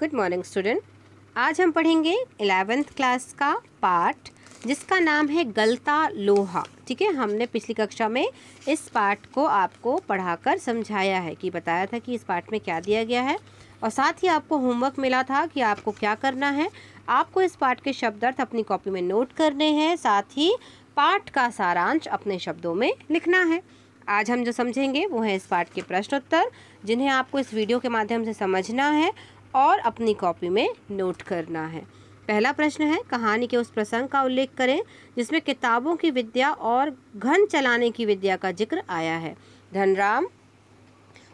good morning student आज हम पढ़ेंगे एलेवेंथ क्लास का पार्ट जिसका नाम है गलता लोहा ठीक है हमने पिछली कक्षा में इस पार्ट को आपको पढ़ाकर समझाया है कि बताया था कि इस पार्ट में क्या दिया गया है और साथ ही आपको होमवर्क मिला था कि आपको क्या करना है आपको इस पार्ट के शब्द अर्थ अपनी कॉपी में नोट करने हैं साथ ही पाठ का सारांश अपने शब्दों में लिखना है आज हम जो समझेंगे वो है इस पाठ के प्रश्नोत्तर जिन्हें आपको इस वीडियो के माध्यम से समझना है और अपनी कॉपी में नोट करना है पहला प्रश्न है कहानी के उस प्रसंग का उल्लेख करें जिसमें किताबों की विद्या और घन चलाने की विद्या का जिक्र आया है धनराम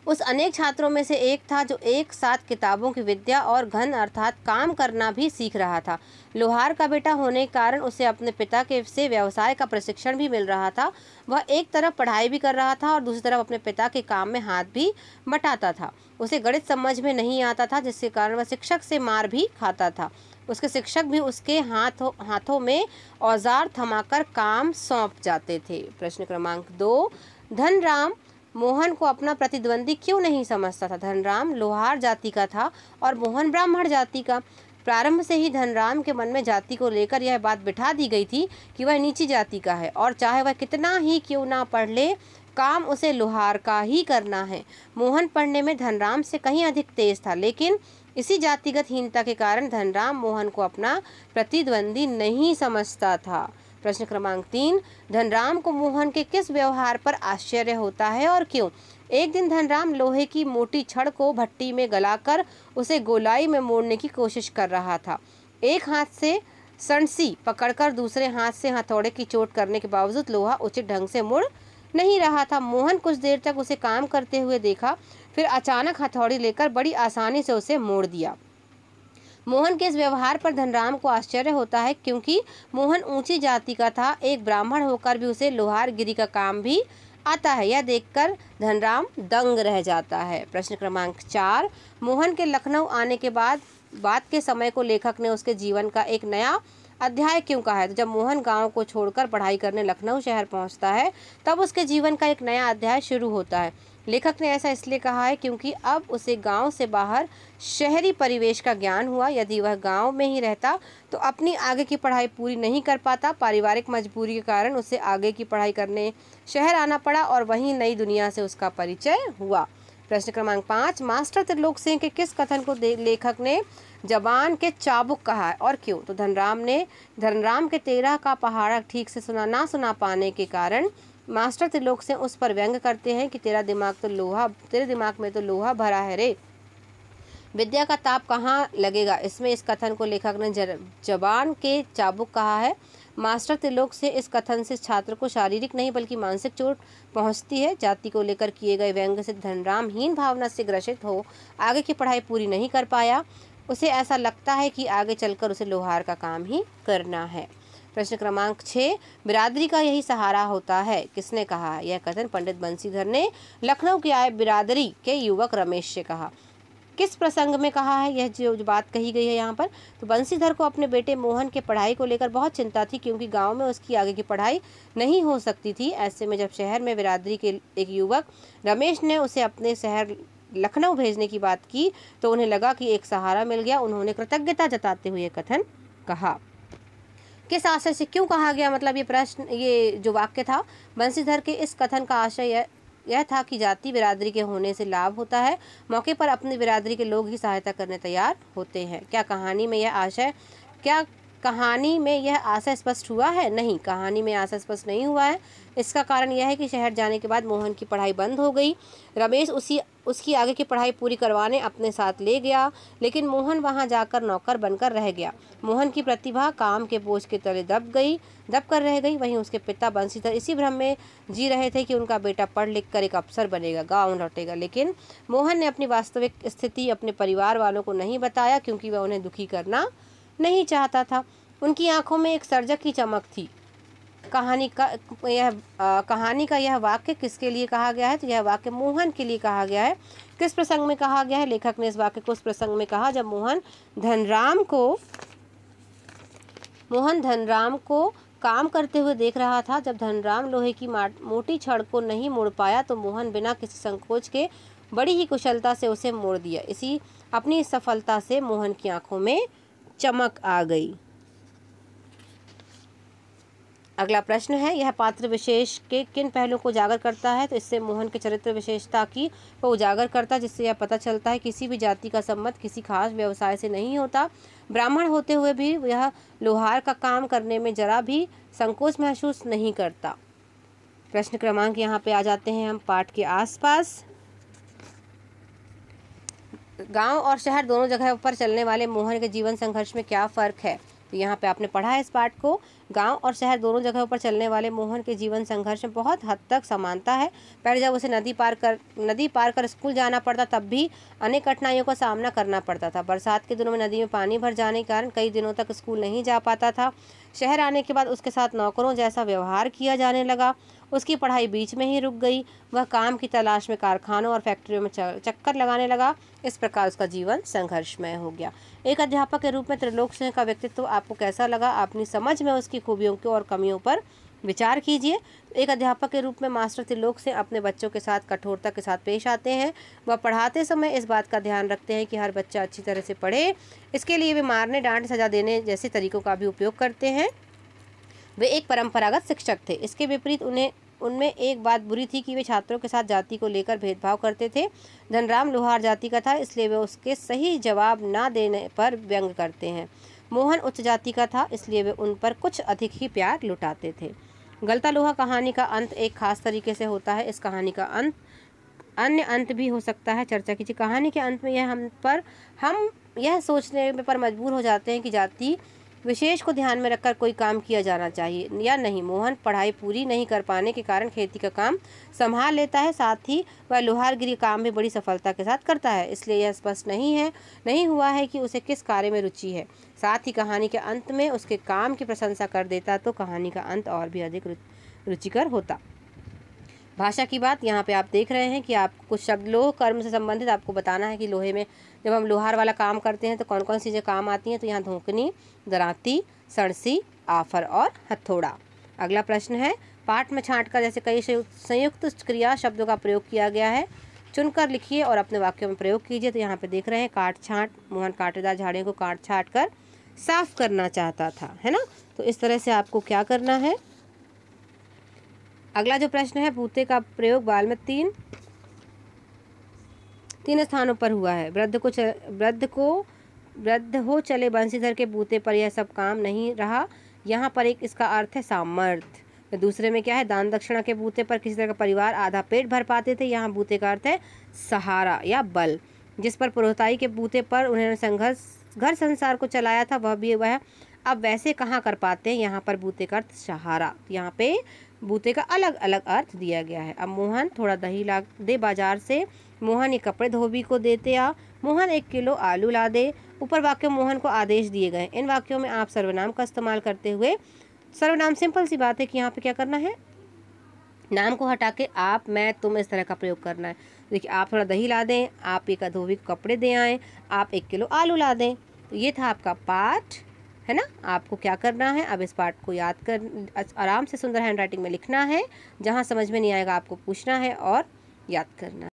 उस अनेक छात्रों में से एक था जो एक साथ किताबों की विद्या और घन अर्थात काम करना भी सीख रहा था लोहार का बेटा होने के कारण उसे अपने पिता के से व्यवसाय का प्रशिक्षण भी मिल रहा था वह एक तरफ पढ़ाई भी कर रहा था और दूसरी तरफ अपने पिता के काम में हाथ भी बटाता था उसे गणित समझ में नहीं आता था जिसके कारण वह शिक्षक से मार भी खाता था उसके शिक्षक भी उसके हाथों हाथों में औजार थमाकर काम सौंप जाते थे प्रश्न क्रमांक दो धनराम मोहन को अपना प्रतिद्वंदी क्यों नहीं समझता था धनराम लोहार जाति का था और मोहन ब्राह्मण जाति का प्रारंभ से ही धनराम के मन में जाति को लेकर यह बात बिठा दी गई थी कि वह नीची जाति का है और चाहे वह कितना ही क्यों ना पढ़ ले काम उसे लोहार का ही करना है मोहन पढ़ने में धनराम से कहीं अधिक तेज था लेकिन इसी जातिगत हीनता के कारण धनराम मोहन को अपना प्रतिद्वंदी नहीं समझता था प्रश्न क्रमांक तीन धनराम को मोहन के किस व्यवहार पर आश्चर्य होता है और क्यों एक दिन धनराम लोहे की मोटी छड़ को भट्टी में गलाकर उसे गोलाई में मोड़ने की कोशिश कर रहा था एक हाथ से सनसी पकड़कर दूसरे हाथ से हथौड़े की चोट करने के बावजूद लोहा उचित ढंग से मुड़ नहीं रहा था मोहन कुछ देर तक उसे काम करते हुए देखा फिर अचानक हथौड़ी लेकर बड़ी आसानी से उसे मोड़ दिया मोहन के इस व्यवहार पर धनराम को आश्चर्य होता है क्योंकि मोहन ऊंची जाति का था एक ब्राह्मण होकर भी उसे लोहार गिरी का काम भी आता है यह देखकर धनराम दंग रह जाता है प्रश्न क्रमांक चार मोहन के लखनऊ आने के बाद बाद के समय को लेखक ने उसके जीवन का एक नया अध्याय क्यों कहा है तो जब मोहन गांव को छोड़कर पढ़ाई करने लखनऊ शहर पहुंचता है तब उसके जीवन का एक नया अध्याय शुरू होता है लेखक ने ऐसा इसलिए कहा है क्योंकि अब उसे गांव से बाहर शहरी परिवेश का ज्ञान हुआ यदि वह गांव में ही रहता तो अपनी आगे की पढ़ाई पूरी नहीं कर पाता पारिवारिक मजबूरी के कारण उसे आगे की पढ़ाई करने शहर आना पड़ा और वहीं नई दुनिया से उसका परिचय हुआ प्रश्न क्रमांक पाँच मास्टर त्रिलोक सिंह के किस कथन को लेखक ने जबान के चाबुक कहा है और क्यों तो धनराम ने धनराम के तेरह का पहाड़ा ठीक से सुना ना सुना पाने के कारण मास्टर त्रिलोक से उस पर व्यंग करते हैं कि तेरा दिमाग तो लोहा तेरे दिमाग में तो लोहा भरा है रे विद्या का ताप कहाँ लगेगा इसमें इस कथन को लेखक ने जबान के चाबुक कहा है मास्टर त्रिलोक से इस कथन से छात्र को शारीरिक नहीं बल्कि मानसिक चोट पहुंचती है जाति को लेकर किए गए व्यंग से धनराम हीन भावना से ग्रसित हो आगे की पढ़ाई पूरी नहीं कर पाया उसे ऐसा लगता है कि आगे चलकर उसे लोहार का काम ही करना है प्रश्न क्रमांक छः बिरादरी का यही सहारा होता है किसने कहा यह कथन पंडित बंसीधर ने लखनऊ के आए बिरादरी के युवक रमेश से कहा किस प्रसंग में कहा है यह जो बात कही गई है यहाँ पर तो बंसीधर को अपने बेटे मोहन के पढ़ाई को लेकर बहुत चिंता थी क्योंकि गांव में उसकी आगे की पढ़ाई नहीं हो सकती थी ऐसे में जब शहर में बिरादरी के एक युवक रमेश ने उसे अपने शहर लखनऊ भेजने की बात की तो उन्हें लगा कि एक सहारा मिल गया उन्होंने कृतज्ञता जताते हुए कथन कहा किस आशय से क्यों कहा गया मतलब ये प्रश्न ये जो वाक्य था बंशीधर के इस कथन का आशय यह था कि जाति बिरादरी के होने से लाभ होता है मौके पर अपनी बिरादरी के लोग ही सहायता करने तैयार होते हैं क्या कहानी में यह आशय क्या कहानी में यह आशा स्पष्ट हुआ है नहीं कहानी में आशा स्पष्ट नहीं हुआ है इसका कारण यह है कि शहर जाने के बाद मोहन की पढ़ाई बंद हो गई रमेश उसी उसकी आगे की पढ़ाई पूरी करवाने अपने साथ ले गया लेकिन मोहन वहां जाकर नौकर बनकर रह गया मोहन की प्रतिभा काम के बोझ के तले दब गई दब कर रह गई वहीं उसके पिता बंशीधर इसी भ्रम में जी रहे थे कि उनका बेटा पढ़ लिख कर एक अफसर बनेगा गाँव लौटेगा लेकिन मोहन ने अपनी वास्तविक स्थिति अपने परिवार वालों को नहीं बताया क्योंकि वह उन्हें दुखी करना नहीं चाहता था उनकी आंखों में एक सर्जक की चमक थी कहानी का यह आ, कहानी का यह वाक्य किसके लिए कहा गया है तो यह वाक्य मोहन के लिए कहा गया है किस प्रसंग में कहा गया है लेखक ने इस वाक्य को उस प्रसंग में कहा जब मोहन धनराम को मोहन धनराम को काम करते हुए देख रहा था जब धनराम लोहे की मोटी छड़ को नहीं मोड़ पाया तो मोहन बिना किसी संकोच के बड़ी ही कुशलता से उसे मोड़ दिया इसी अपनी सफलता से मोहन की आंखों में चमक आ गई अगला प्रश्न है यह पात्र विशेष के किन पहलुओं को उजागर करता है तो इससे मोहन के चरित्र विशेषता की को उजागर करता है जिससे यह पता चलता है किसी भी जाति का संबंध किसी खास व्यवसाय से नहीं होता ब्राह्मण होते हुए भी यह लोहार का काम करने में जरा भी संकोच महसूस नहीं करता प्रश्न क्रमांक यहाँ पे आ जाते हैं हम पाठ के आसपास गांव और शहर दोनों जगह पर चलने वाले मोहन के जीवन संघर्ष में क्या फ़र्क है तो यहाँ पे आपने पढ़ा है इस पार्ट को गांव और शहर दोनों जगहों पर चलने वाले मोहन के जीवन संघर्ष में बहुत हद तक समानता है पहले जब उसे नदी पार कर नदी पार कर स्कूल जाना पड़ता तब भी अनेक कठिनाइयों का सामना करना पड़ता था बरसात के दिनों में नदी में पानी भर जाने के कारण कई दिनों तक स्कूल नहीं जा पाता था शहर आने के बाद उसके साथ नौकरों जैसा व्यवहार किया जाने लगा उसकी पढ़ाई बीच में ही रुक गई वह काम की तलाश में कारखानों और फैक्ट्रियों में चक्कर लगाने लगा इस प्रकार उसका जीवन संघर्षमय हो गया एक अध्यापक के रूप में त्रिलोक सिंह का व्यक्तित्व आपको कैसा लगा अपनी समझ में उसकी खूबियों की और कमियों पर विचार कीजिए एक अध्यापक के रूप में मास्टर त्रिलोक सिंह अपने बच्चों के साथ कठोरता के साथ पेश आते हैं वह पढ़ाते समय इस बात का ध्यान रखते हैं कि हर बच्चा अच्छी तरह से पढ़े इसके लिए वे मारने डांट सजा देने जैसे तरीकों का भी उपयोग करते हैं वे एक परंपरागत शिक्षक थे इसके विपरीत उन्हें उनमें एक बात बुरी थी कि वे छात्रों के साथ जाति को लेकर भेदभाव करते थे धनराम लोहार जाति का था इसलिए वे उसके सही जवाब ना देने पर व्यंग करते हैं मोहन उच्च जाति का था इसलिए वे उन पर कुछ अधिक ही प्यार लुटाते थे गलता लोहा कहानी का अंत एक खास तरीके से होता है इस कहानी का अंत अन्य अंत भी हो सकता है चर्चा कीजिए कहानी के अंत में यह हम पर हम यह सोचने पर मजबूर हो जाते हैं कि जाति विशेष को ध्यान में रखकर कोई काम किया जाना चाहिए या नहीं मोहन पढ़ाई पूरी नहीं कर पाने के कारण खेती का काम संभाल लेता है साथ ही वह लोहारगिरी काम भी बड़ी सफलता के साथ करता है इसलिए यह स्पष्ट नहीं है नहीं हुआ है कि उसे किस कार्य में रुचि है साथ ही कहानी के अंत में उसके काम की प्रशंसा कर देता तो कहानी का अंत और भी अधिक रुचिकर होता भाषा की बात यहाँ पे आप देख रहे हैं कि आपको कुछ शब्द लोह कर्म से संबंधित आपको बताना है कि लोहे में जब हम लोहार वाला काम करते हैं तो कौन कौन सी चीज़ें काम आती हैं तो यहाँ धोकनी दराती सड़सी आफर और हथौड़ा अगला प्रश्न है पाठ में छाँट कर जैसे कई संयुक्त क्रिया शब्दों का प्रयोग किया गया है चुनकर लिखिए और अपने वाक्यों में प्रयोग कीजिए तो यहाँ पे देख रहे हैं काट छाँट मोहन काटेदार झाड़ियों को काट छाँट कर साफ करना चाहता था है ना तो इस तरह से आपको क्या करना है अगला जो प्रश्न है भूते का प्रयोग बाल में तीन तीन स्थानों पर हुआ है वृद्ध को वृद्ध को वृद्ध हो चले बंसीधर के बूते पर यह सब काम नहीं रहा यहाँ पर एक इसका अर्थ है सामर्थ्य तो दूसरे में क्या है दान दक्षिणा के बूते पर किसी तरह का परिवार आधा पेट भर पाते थे यहाँ बूते का अर्थ है सहारा या बल जिस पर पुरोहिताई के बूते पर उन्होंने संघर्ष घर संसार को चलाया था वह भी वह अब वैसे कहाँ कर पाते हैं यहाँ पर बूते का अर्थ सहारा यहाँ पे बूते का अलग अलग अर्थ दिया गया है अब मोहन थोड़ा दही ला दे बाजार से मोहन ये कपड़े धोबी को देते आ मोहन एक किलो आलू ला दे ऊपर वाक्य मोहन को आदेश दिए गए इन वाक्यों में आप सर्वनाम का इस्तेमाल करते हुए सर्वनाम सिंपल सी बात है कि यहाँ पे क्या करना है नाम को हटा के आप मैं तुम इस तरह का प्रयोग करना है देखिए आप थोड़ा दही ला दें आप एक धोबी को कपड़े दे आएँ आप एक किलो आलू ला दें तो ये था आपका पाठ है ना आपको क्या करना है अब इस पार्ट को याद कर आराम से सुंदर हैंड राइटिंग में लिखना है जहाँ समझ में नहीं आएगा आपको पूछना है और याद करना